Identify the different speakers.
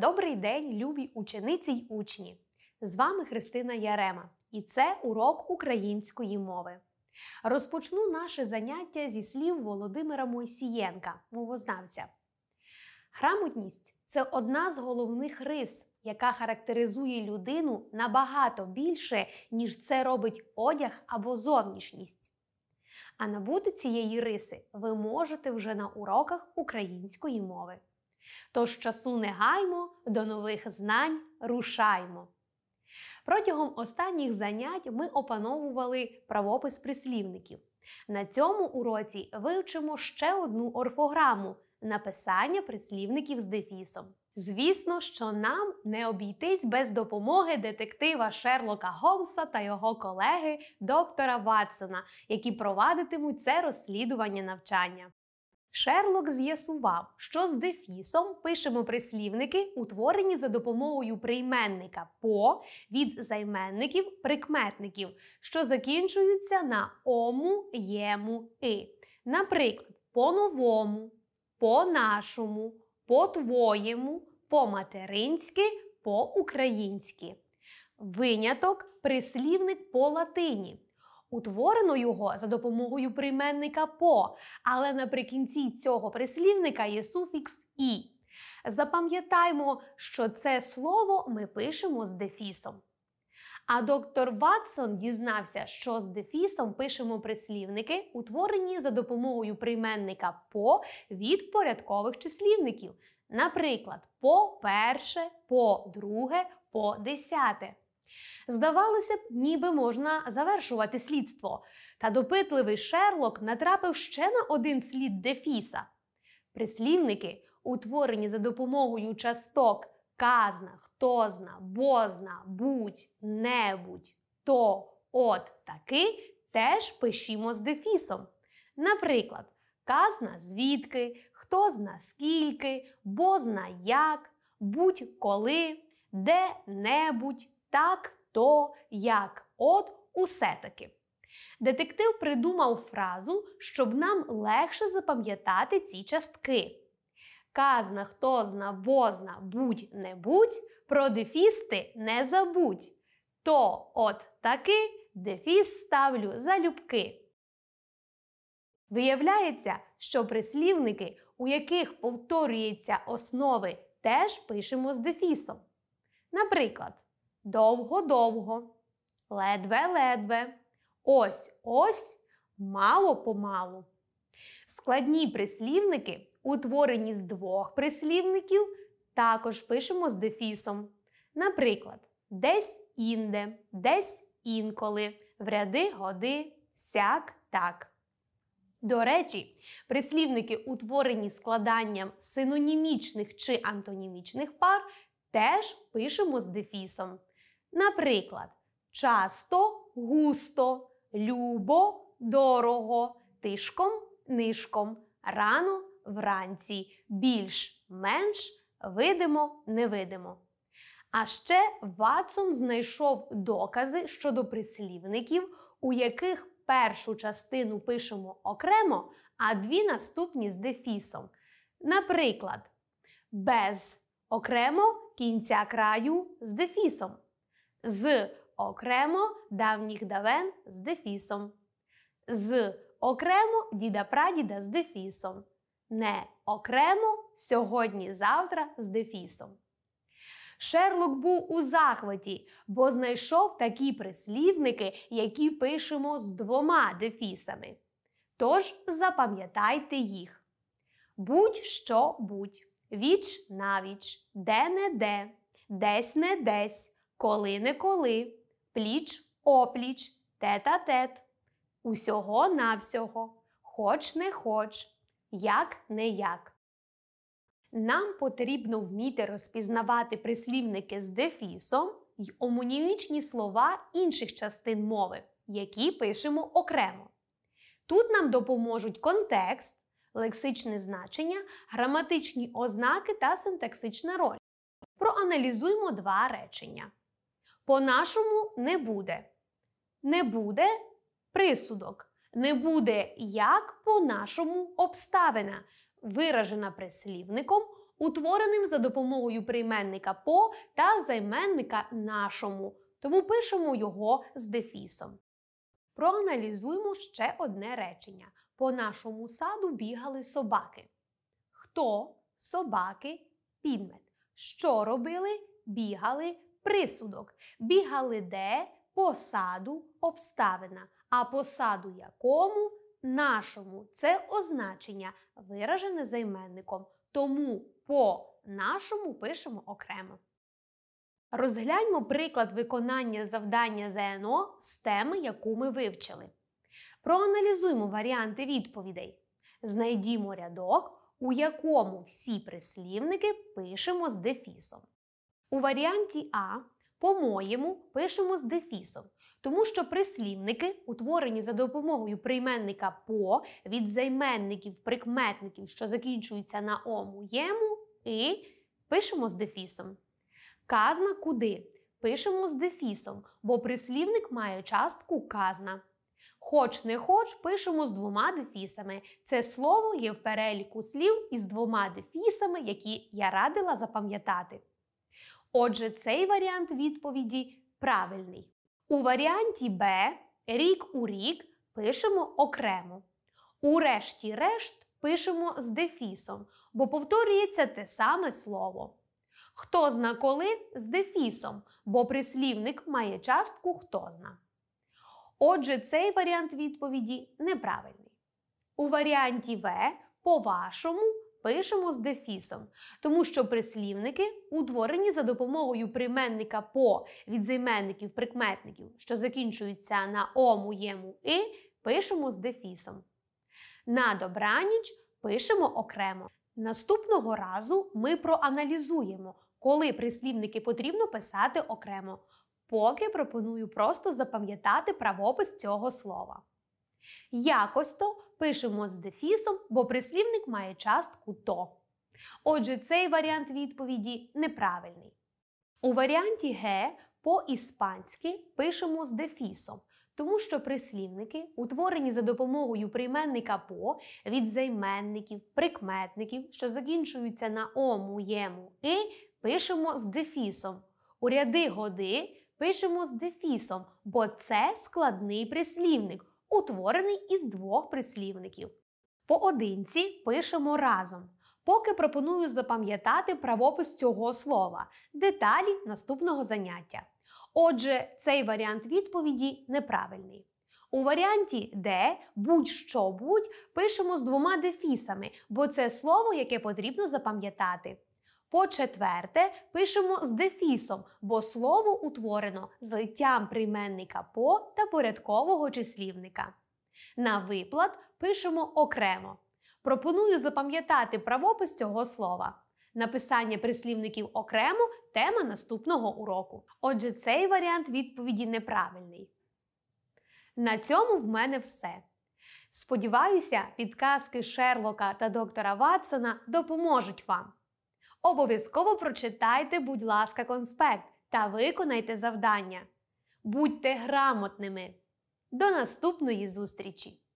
Speaker 1: Добрий день, любі учениці й учні! З вами Христина Ярема, і це урок української мови. Розпочну наше заняття зі слів Володимира Мойсієнка, мовознавця. Грамотність це одна з головних рис, яка характеризує людину набагато більше, ніж це робить одяг або зовнішність. А набути цієї риси ви можете вже на уроках української мови. Тож часу не гаймо, до нових знань рушаймо. Протягом останніх занять ми опановували правопис прислівників. На цьому уроці вивчимо ще одну орфограму написання прислівників з дефісом. Звісно, що нам не обійтись без допомоги детектива Шерлока Голмса та його колеги доктора Ватсона, які провадитимуть це розслідування навчання. Шерлок з'ясував, що з дефісом пишемо прислівники, утворені за допомогою прийменника по від займенників прикметників, що закінчуються на ому, єму и. Наприклад, по-новому, по-нашому, по-твоєму, по-материнськи, по-українськи. Виняток прислівник по латині. Утворено його за допомогою прийменника по, але наприкінці цього прислівника є суфікс і. Запам'ятаймо, що це слово ми пишемо з дефісом. А доктор Ватсон дізнався, що з дефісом пишемо прислівники, утворені за допомогою прийменника по від порядкових числівників. Наприклад, по перше, по друге, по десяте. Здавалося б, ніби можна завершувати слідство. Та допитливий Шерлок натрапив ще на один слід Дефіса. Прислівники, утворені за допомогою часток казна, хтозна, бозна, будь, небудь, то, от таки, теж пишімо з Дефісом. Наприклад, казна звідки, хтозна скільки, бозна як, будь коли, де-небудь так, то, як, от, усе таки. Детектив придумав фразу, щоб нам легше запам'ятати ці частки. Казна, хто зна, бозна, будь не будь, про дефісти не забудь. То от таки дефіс ставлю залюбки. Виявляється, що прислівники, у яких повторюються основи, теж пишемо з дефісом. Наприклад, довго-довго, ледве-ледве, ось-ось, мало-помалу. Складні прислівники, утворені з двох прислівників, також пишемо з дефісом. Наприклад, десь інде, десь інколи, вряди годи, сяк так. До речі, прислівники, утворені складанням синонімічних чи антонімічних пар, теж пишемо з дефісом. Наприклад, часто густо, любо дорого, тишком нишком, рано вранці, більш-менш видимо невидимо. А ще Ватсон знайшов докази щодо прислівників, у яких першу частину пишемо окремо, а дві наступні з дефісом. Наприклад, без окремо кінця краю з дефісом з окремо давніх давен з дефісом, з окремо діда прадіда з дефісом. Не окремо сьогодні-завтра з дефісом. Шерлок був у захваті, бо знайшов такі прислівники, які пишемо з двома дефісами. Тож запам'ятайте їх. Будь-що будь, віч навіч, де не де, десь не десь, коли не коли, пліч опліч, тета тет. Усього навсього, хоч не хоч, як не як. Нам потрібно вміти розпізнавати прислівники з дефісом й омонімічні слова інших частин мови, які пишемо окремо. Тут нам допоможуть контекст, лексичне значення, граматичні ознаки та синтаксична роль. Проаналізуємо два речення. По-нашому не буде. Не буде присудок. Не буде як по-нашому обставина, виражена прислівником, утвореним за допомогою прийменника по та займенника нашому. Тому пишемо його з дефісом. Проаналізуємо ще одне речення. По нашому саду бігали собаки. Хто собаки підмет? Що робили? Бігали присудок. Бігали де посаду обставина, а посаду якому нашому. Це означення, виражене займенником. Тому по нашому пишемо окремо. Розгляньмо приклад виконання завдання ЗНО з теми, яку ми вивчили. Проаналізуємо варіанти відповідей. Знайдімо рядок, у якому всі прислівники пишемо з дефісом. У варіанті А, по-моєму, пишемо з дефісом, тому що прислівники, утворені за допомогою прийменника по від займенників прикметників, що закінчуються на ому, єму, і пишемо з дефісом. Казна куди? Пишемо з дефісом, бо прислівник має частку казна. Хоч не хоч пишемо з двома дефісами. Це слово є в переліку слів із двома дефісами, які я радила запам'ятати. Отже, цей варіант відповіді правильний. У варіанті Б рік у рік пишемо окремо. У решті-решт пишемо з дефісом, бо повторюється те саме слово. Хто зна коли з дефісом, бо прислівник має частку хто зна. Отже, цей варіант відповіді неправильний. У варіанті В по-вашому пишемо з дефісом, тому що прислівники утворені за допомогою прийменника по від займенників прикметників, що закінчуються на ому, єму і, пишемо з дефісом. На добраніч пишемо окремо. Наступного разу ми проаналізуємо, коли прислівники потрібно писати окремо. Поки пропоную просто запам'ятати правопис цього слова. Якось то пишемо з дефісом, бо прислівник має частку то. Отже, цей варіант відповіді неправильний. У варіанті Г по-іспанськи пишемо з дефісом, тому що прислівники, утворені за допомогою прийменника по від займенників, прикметників, що закінчуються на ому, єму і, пишемо з дефісом. У ряди годи пишемо з дефісом, бо це складний прислівник утворений із двох прислівників. Поодинці пишемо разом. Поки пропоную запам'ятати правопис цього слова, деталі наступного заняття. Отже, цей варіант відповіді неправильний. У варіанті «де» будь-що будь пишемо з двома дефісами, бо це слово, яке потрібно запам'ятати. По четверте, пишемо з дефісом, бо слово утворено злиттям прийменника по та порядкового числівника. На виплат пишемо окремо. Пропоную запам'ятати правопис цього слова. Написання прислівників окремо тема наступного уроку. Отже, цей варіант відповіді неправильний. На цьому в мене все. Сподіваюся, підказки Шерлока та доктора Ватсона допоможуть вам. Обов'язково прочитайте, будь ласка, конспект та виконайте завдання. Будьте грамотними! До наступної зустрічі!